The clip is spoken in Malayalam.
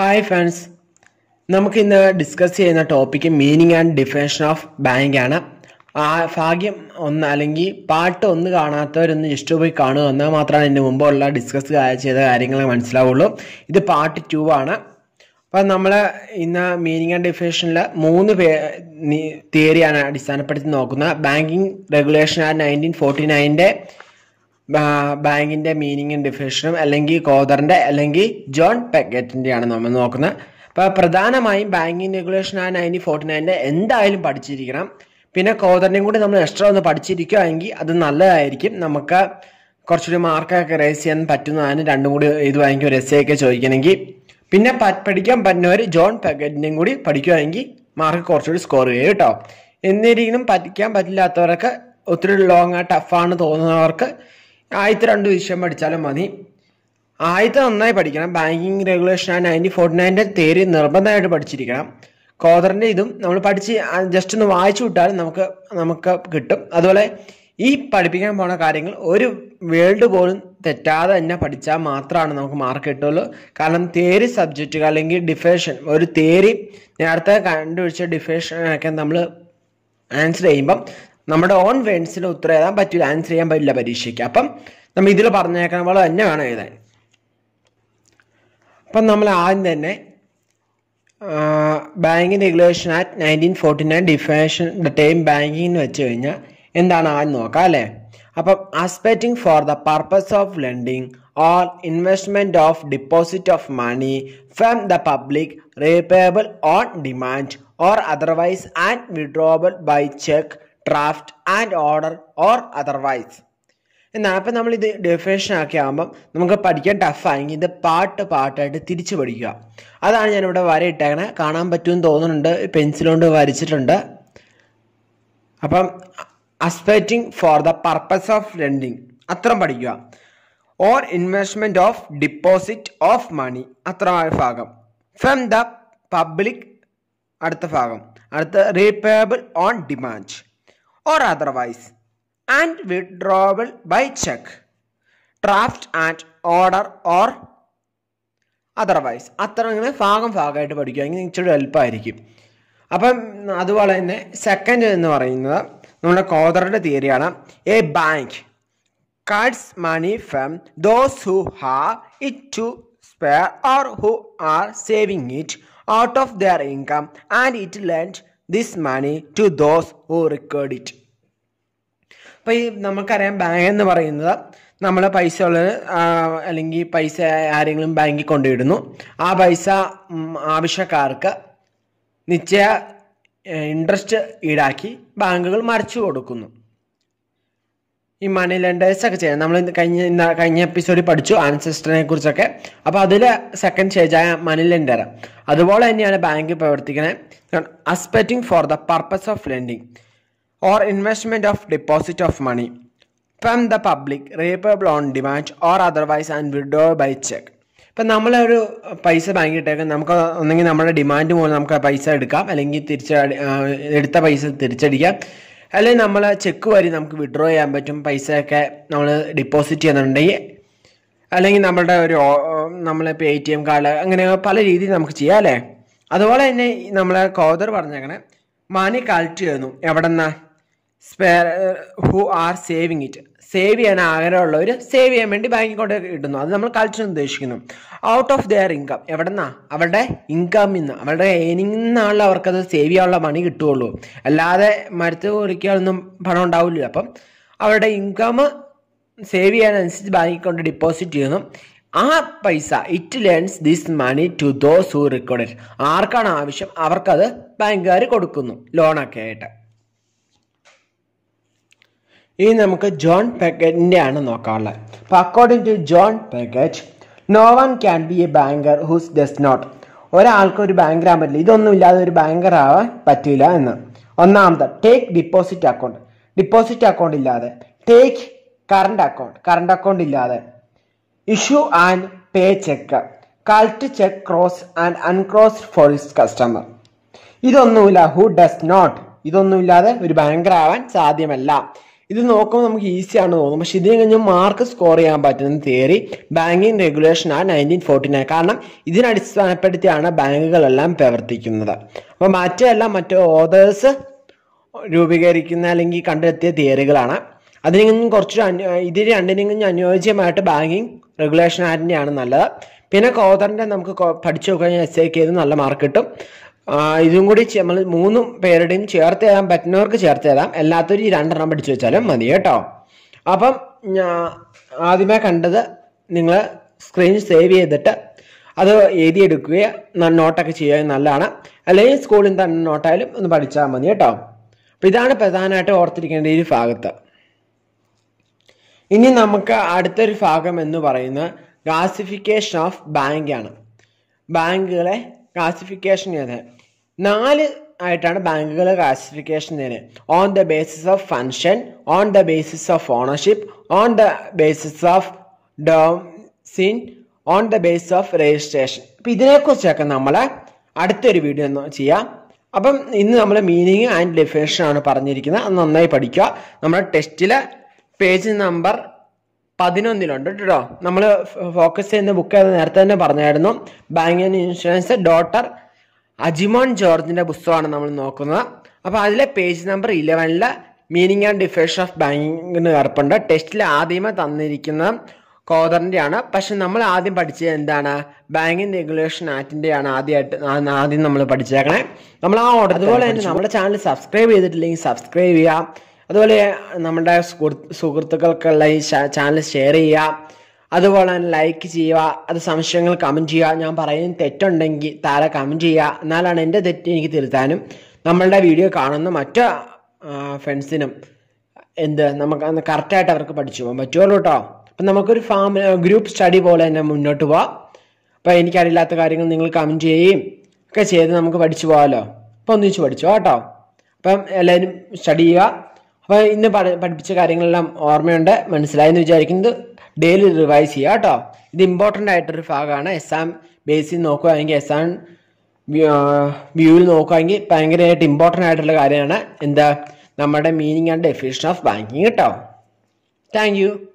ഹായ് ഫ്രണ്ട്സ് നമുക്ക് ഇന്ന് ഡിസ്കസ് ചെയ്യുന്ന topic meaning and definition of bank ആണ് ആ ഭാഗ്യം ഒന്ന് അല്ലെങ്കിൽ പാട്ട് ഒന്ന് കാണാത്തവരൊന്ന് ജസ്റ്റ് പോയി കാണുക എന്നാൽ മാത്രമാണ് എൻ്റെ മുമ്പുള്ള ഡിസ്കസ് ചെയ്ത കാര്യങ്ങൾ മനസ്സിലാവുള്ളൂ ഇത് പാർട്ട് ടു ആണ് അപ്പം നമ്മൾ ഇന്ന് മീനിങ് ആൻഡ് ഡിഫിനേഷനിൽ മൂന്ന് പേ തിയറിയാണ് അടിസ്ഥാനപ്പെടുത്തി നോക്കുന്നത് banking regulation and nineteen forty നയൻ്റെ ബാങ്കിൻ്റെ മീനിങ്ങും ഡിഫിനിഷനും അല്ലെങ്കിൽ കോദറിൻ്റെ അല്ലെങ്കിൽ ജോൺ പെക്കറ്റിൻ്റെയാണ് നമ്മൾ നോക്കുന്നത് അപ്പോൾ പ്രധാനമായും ബാങ്കിങ് റെഗുലേഷൻ ആ നയൻറ്റീൻ ഫോർട്ടി നയൻ്റെ എന്തായാലും പഠിച്ചിരിക്കണം പിന്നെ കോതറിനെയും കൂടി നമ്മൾ എക്സ്ട്രാ ഒന്ന് പഠിച്ചിരിക്കുകയാണെങ്കിൽ അത് നല്ലതായിരിക്കും നമുക്ക് കുറച്ചൊരു മാർക്കൊക്കെ റേസ് ചെയ്യാൻ പറ്റുന്നതാണ് രണ്ടും കൂടി എഴുതുവാണെങ്കിൽ ഒരു എസ് ഒക്കെ ചോദിക്കണമെങ്കിൽ പിന്നെ പഠിക്കാൻ പറ്റുന്നവർ ജോൺ പെക്കറ്റിൻ്റെയും കൂടി പഠിക്കുകയാണെങ്കിൽ മാർക്ക് കുറച്ചുകൂടി സ്കോർ ചെയ്യും കേട്ടോ എന്നിരിക്കലും പഠിക്കാൻ പറ്റില്ലാത്തവരൊക്കെ ഒത്തിരി ലോങ് ടഫാണ് തോന്നുന്നവർക്ക് ആദ്യത്തെ രണ്ട് വിഷയം പഠിച്ചാലും മതി ആദ്യത്തെ നന്നായി പഠിക്കണം ബാങ്കിങ് റെഗുലേഷൻ ആ നയൻറ്റീൻ ഫോർട്ടി നയൻ്റെ തേരി നിർബന്ധമായിട്ട് പഠിച്ചിരിക്കണം കോതറിൻ്റെ ഇതും നമ്മൾ പഠിച്ച് ജസ്റ്റ് ഒന്ന് വായിച്ചു വിട്ടാലും നമുക്ക് നമുക്ക് കിട്ടും അതുപോലെ ഈ പഠിപ്പിക്കാൻ പോണ കാര്യങ്ങൾ ഒരു വേൾഡ് പോലും തെറ്റാതെ തന്നെ പഠിച്ചാൽ മാത്രമാണ് നമുക്ക് മാർക്ക് കിട്ടുള്ളൂ കാരണം തേരി സബ്ജക്റ്റുകൾ അല്ലെങ്കിൽ ഡിഫേഷൻ ഒരു തേരി നേരത്തെ കണ്ടുപിടിച്ച ഡിഫേഷനൊക്കെ നമ്മൾ ആൻസർ ചെയ്യുമ്പം നമ്മുടെ ഓൺ വേൺസിന് ഉത്തരം എഴുതാൻ പറ്റില്ല ആൻസർ ചെയ്യാൻ പറ്റില്ല പരീക്ഷയ്ക്ക് അപ്പം നമ്മൾ ഇതിൽ പറഞ്ഞേക്കാൻ പോലെ തന്നെ വേണം എഴുതാൻ അപ്പം നമ്മൾ ആദ്യം തന്നെ banking regulation act nineteen forty nine definition the time banking എന്ന് വെച്ച് കഴിഞ്ഞാൽ എന്താണ് ആദ്യം നോക്കാം അല്ലേ അപ്പം accepting for the purpose of lending or investment of deposit of money from the public repayable on demand or otherwise and withdrawable by cheque draft and order or otherwise എന്നാൽ അപ്പം നമ്മൾ ഇത് ഡെഫിനേഷൻ ആക്കി ആകുമ്പം നമുക്ക് പഠിക്കാൻ ടഫായെങ്കിൽ ഇത് പാട്ട് പാട്ടായിട്ട് തിരിച്ച് പഠിക്കുക അതാണ് ഞാനിവിടെ ഇട്ടേക്കണത് കാണാൻ പറ്റുമെന്ന് തോന്നുന്നുണ്ട് പെൻസിൽ കൊണ്ട് വരച്ചിട്ടുണ്ട് അപ്പം accepting for the purpose of lending അത്രയും പഠിക്കുക or investment of deposit of money അത്ര ഭാഗം ഫ്രം ദ പബ്ലിക് അടുത്ത ഭാഗം അടുത്ത repayable on demand or otherwise and withdrawal by check, draft and order or otherwise അത്ര നിങ്ങൾ ഭാഗം ഭാഗമായിട്ട് പഠിക്കുകയാണെങ്കിൽ ഇച്ചിരി എളുപ്പമായിരിക്കും അപ്പം അതുപോലെ തന്നെ സെക്കൻഡ് എന്ന് പറയുന്നത് നമ്മുടെ കോതറുടെ തിയറിയാണ് a bank cards money from those who have it to spare or who are saving it out of their income and it lend this money to those who require it അപ്പോൾ ഈ നമുക്കറിയാം ബാങ്ക് എന്ന് പറയുന്നത് നമ്മൾ പൈസ ഉള്ളത് അല്ലെങ്കിൽ പൈസ ആരെങ്കിലും ബാങ്കിൽ കൊണ്ടുവിടുന്നു ആ പൈസ ആവശ്യക്കാർക്ക് നിശ്ചയ ഇൻട്രസ്റ്റ് ഈടാക്കി ബാങ്കുകൾ മറിച്ചു കൊടുക്കുന്നു ഈ മണി ലെൻഡേഴ്സ് ഒക്കെ ചെയ്യാം നമ്മൾ കഴിഞ്ഞ കഴിഞ്ഞ എപ്പിസോഡിൽ പഠിച്ചു ആൻസിസ്റ്ററിനെ കുറിച്ചൊക്കെ അപ്പോൾ അതിൽ സെക്കൻഡ് ആയ മണി ലെൻഡർ അതുപോലെ തന്നെയാണ് ബാങ്ക് പ്രവർത്തിക്കുന്നത് accepting for the purpose of lending or investment of deposit of money from the public repayable on demand or otherwise and withdraw by cheque ഇപ്പം നമ്മളൊരു പൈസ ബാങ്കിൽ ഇട്ടേക്ക് നമുക്ക് ഒന്നെങ്കിൽ നമ്മുടെ ഡിമാൻഡ് മൂലം നമുക്ക് പൈസ എടുക്കാം അല്ലെങ്കിൽ തിരിച്ച എടുത്ത പൈസ തിരിച്ചടിക്കാം അല്ലെങ്കിൽ നമ്മൾ ചെക്ക് വഴി നമുക്ക് വിഡ്രോ ചെയ്യാൻ പറ്റും പൈസയൊക്കെ നമ്മൾ ഡിപ്പോസിറ്റ് ചെയ്യുന്നുണ്ടെങ്കിൽ അല്ലെങ്കിൽ നമ്മളുടെ ഒരു നമ്മളിപ്പോൾ എ ടി എം കാർഡ് അങ്ങനെ പല രീതിയിൽ നമുക്ക് ചെയ്യാം അല്ലേ അതുപോലെ തന്നെ നമ്മളെ കോതർ പറഞ്ഞേക്കണേ മണി കളക്ട് ചെയ്യുന്നു എവിടെന്നാ who are saving it save ചെയ്യാൻ ആഗ്രഹമുള്ളവർ സേവ് ചെയ്യാൻ വേണ്ടി ബാങ്കിൽ കൊണ്ട് ഇടുന്നു അത് നമ്മൾ കൾച്ചർ ഉദ്ദേശിക്കുന്നു ഔട്ട് ഓഫ് ദെയർ ഇൻകം എവിടെ നിന്നാ അവരുടെ ഇൻകം നിന്ന് അവരുടെ ഏനിങ് നിന്നാണല്ലോ അവർക്കത് സേവ് ചെയ്യാനുള്ള പണി കിട്ടുകയുള്ളൂ അല്ലാതെ മരത്ത് കുറിക്കാനൊന്നും പണം ഉണ്ടാവില്ല അപ്പം അവരുടെ ഇൻകം സേവ് ചെയ്യാനനുസരിച്ച് ബാങ്കിൽ കൊണ്ട് ഡിപ്പോസിറ്റ് ചെയ്യുന്നു ആ പൈസ it lends this money to those who require ആർക്കാണ് ആവശ്യം അവർക്കത് ബാങ്കുകാർ കൊടുക്കുന്നു ലോണൊക്കെ ആയിട്ട് ഇനി നമുക്ക് ജോൺ പെക്കറ്റിൻ്റെ ആണ് നോക്കാനുള്ളത് അപ്പം according to John Paget no one can be a banker whose does not ഒരാൾക്ക് ഒരു ആകാൻ പറ്റില്ല ഇതൊന്നും ഇല്ലാതെ ഒരു ബാങ്കർ ആവാൻ പറ്റില്ല എന്ന് ഒന്നാമത് take deposit account deposit account ഇല്ലാതെ take current account current account ഇല്ലാതെ issue and pay cheque collect cheque cross and uncross for his customer ഇതൊന്നുമില്ല ഹു ഡസ് നോട്ട് ഇതൊന്നുമില്ലാതെ ഒരു ബാങ്കർ ആവാൻ സാധ്യമല്ല ഇത് നോക്കുമ്പോൾ നമുക്ക് ഈസിയാണ് തോന്നും പക്ഷെ ഇതിന് കഴിഞ്ഞാൽ മാർക്ക് സ്കോർ ചെയ്യാൻ പറ്റുന്ന തിയറി ബാങ്കിങ് റെഗുലേഷൻ ആണ് നയൻറ്റീൻ ഫോർട്ടി നയൻ കാരണം ഇതിനടിസ്ഥാനപ്പെടുത്തിയാണ് ബാങ്കുകളെല്ലാം പ്രവർത്തിക്കുന്നത് അപ്പോൾ മറ്റല്ല മറ്റ് ഓതേഴ്സ് രൂപീകരിക്കുന്ന അല്ലെങ്കിൽ കണ്ടെത്തിയ തിയറികളാണ് അതിനും കുറച്ച് ഇത് രണ്ടിനും അനുയോജ്യമായിട്ട് ബാങ്കിങ് റെഗുലേഷൻ ആൻഡിനെയാണ് നല്ലത് പിന്നെ കോതറിൻ്റെ നമുക്ക് പഠിച്ചു നോക്കുകഴിഞ്ഞാൽ എസ് ഐ കെ നല്ല മാർക്ക് കിട്ടും ഇതും കൂടി നമ്മൾ മൂന്നും പേരുടെയും ചേർത്ത് തരാം പറ്റുന്നവർക്ക് ചേർത്ത് തരാം എല്ലാത്തൊരു രണ്ടെണ്ണം പഠിച്ചു വെച്ചാലും മതി കേട്ടോ അപ്പം ആദ്യമേ കണ്ടത് നിങ്ങൾ സ്ക്രീൻ സേവ് ചെയ്തിട്ട് അത് എഴുതിയെടുക്കുകയും നോട്ടൊക്കെ ചെയ്യുക നല്ലതാണ് അല്ലെങ്കിൽ സ്കൂളിൽ തന്നെ നോട്ടായാലും ഒന്ന് പഠിച്ചാൽ മതി കേട്ടോ അപ്പം ഇതാണ് പ്രധാനമായിട്ട് ഓർത്തിരിക്കേണ്ട ഈ ഭാഗത്ത് ഇനി നമുക്ക് അടുത്തൊരു ഭാഗം എന്ന് പറയുന്നത് ഗാസിഫിക്കേഷൻ ഓഫ് ബാങ്കാണ് ബാങ്കുകളെ ക്ലാസിഫിക്കേഷൻ ചെയ്യുന്നത് നാല് ആയിട്ടാണ് ബാങ്കുകൾ ക്ലാസിഫിക്കേഷൻ ചെയ്യുന്നത് on the basis of function on the basis of ownership on the basis of domicile on the basis of registration അപ്പം ഇതിനെക്കുറിച്ചൊക്കെ നമ്മൾ അടുത്തൊരു വീഡിയോ ചെയ്യാം അപ്പം ഇന്ന് നമ്മൾ മീനിങ് ആൻഡ് ഡെഫിനേഷൻ ആണ് പറഞ്ഞിരിക്കുന്നത് അത് നന്നായി പഠിക്കുക നമ്മുടെ ടെസ്റ്റിലെ പേജ് നമ്പർ പതിനൊന്നിലുണ്ട് കേട്ടോ നമ്മൾ ഫോക്കസ് ചെയ്യുന്ന ബുക്ക് അത് നേരത്തെ തന്നെ പറഞ്ഞായിരുന്നു bank and insurance doctor Ajimon ജോർജിൻ്റെ പുസ്തകമാണ് നമ്മൾ നോക്കുന്നത് അപ്പോൾ അതിലെ പേജ് നമ്പർ ഇലവനിൽ മീനിങ് ആൻഡ് ഡിഫേഷൻ ഓഫ് ബാങ്കിന് കറുപ്പുണ്ട് ടെസ്റ്റിൽ ആദ്യമേ തന്നിരിക്കുന്ന കോതറിൻ്റെയാണ് പക്ഷെ നമ്മൾ ആദ്യം പഠിച്ചത് എന്താണ് ബാങ്കിങ് റെഗുലേഷൻ ആക്ടിൻ്റെയാണ് ആദ്യമായിട്ട് ആദ്യം നമ്മൾ പഠിച്ചേക്കണേ നമ്മൾ ആ ഓർഡർ അതുപോലെ തന്നെ നമ്മുടെ ചാനൽ സബ്സ്ക്രൈബ് ചെയ്തിട്ടില്ലെങ്കിൽ സബ്സ്ക്രൈബ് ചെയ്യുക അതുപോലെ നമ്മുടെ സുഹൃത്തുക്കൾക്കുള്ള ഈ ചാനൽ ഷെയർ ചെയ്യുക അതുപോലെ തന്നെ ലൈക്ക് ചെയ്യുക അത് സംശയങ്ങൾ കമൻറ്റ് ചെയ്യുക ഞാൻ പറയുന്ന തെറ്റുണ്ടെങ്കിൽ താഴെ കമൻറ്റ് ചെയ്യുക എന്നാലാണ് എൻ്റെ തെറ്റ് എനിക്ക് തിരുത്താനും നമ്മളുടെ വീഡിയോ കാണുന്ന മറ്റു ഫ്രണ്ട്സിനും എന്ത് നമുക്ക് അന്ന് കറക്റ്റായിട്ട് അവർക്ക് പഠിച്ചു പോകാൻ പറ്റുമല്ലോ കേട്ടോ അപ്പം നമുക്കൊരു ഫാം ഗ്രൂപ്പ് സ്റ്റഡി പോലെ തന്നെ മുന്നോട്ട് പോവാം അപ്പം എനിക്കറിയില്ലാത്ത കാര്യങ്ങൾ നിങ്ങൾ കമൻറ്റ് ചെയ്യുകയും ഒക്കെ ചെയ്ത് നമുക്ക് പഠിച്ചു പോകാമല്ലോ അപ്പോൾ ഒന്നിച്ച് പഠിച്ചു കേട്ടോ അപ്പം എല്ലാവരും സ്റ്റഡി ചെയ്യുക അപ്പോൾ ഇന്ന് പഠിപ്പിച്ച കാര്യങ്ങളെല്ലാം ഓർമ്മയുണ്ട് മനസ്സിലായെന്ന് വിചാരിക്കുന്നത് ഡെയിലി റിവൈസ് ചെയ്യുക കേട്ടോ ഇത് ഇമ്പോർട്ടൻ്റ് ആയിട്ടൊരു ഭാഗമാണ് എക്സാം ബേസിൽ നോക്കുകയാണെങ്കിൽ എക്സാം വ്യൂവിൽ നോക്കുകയാണെങ്കിൽ ഭയങ്കരമായിട്ട് ഇമ്പോർട്ടൻ്റ് ആയിട്ടുള്ള കാര്യമാണ് എന്താ നമ്മുടെ meaning and definition of banking കേട്ടോ താങ്ക്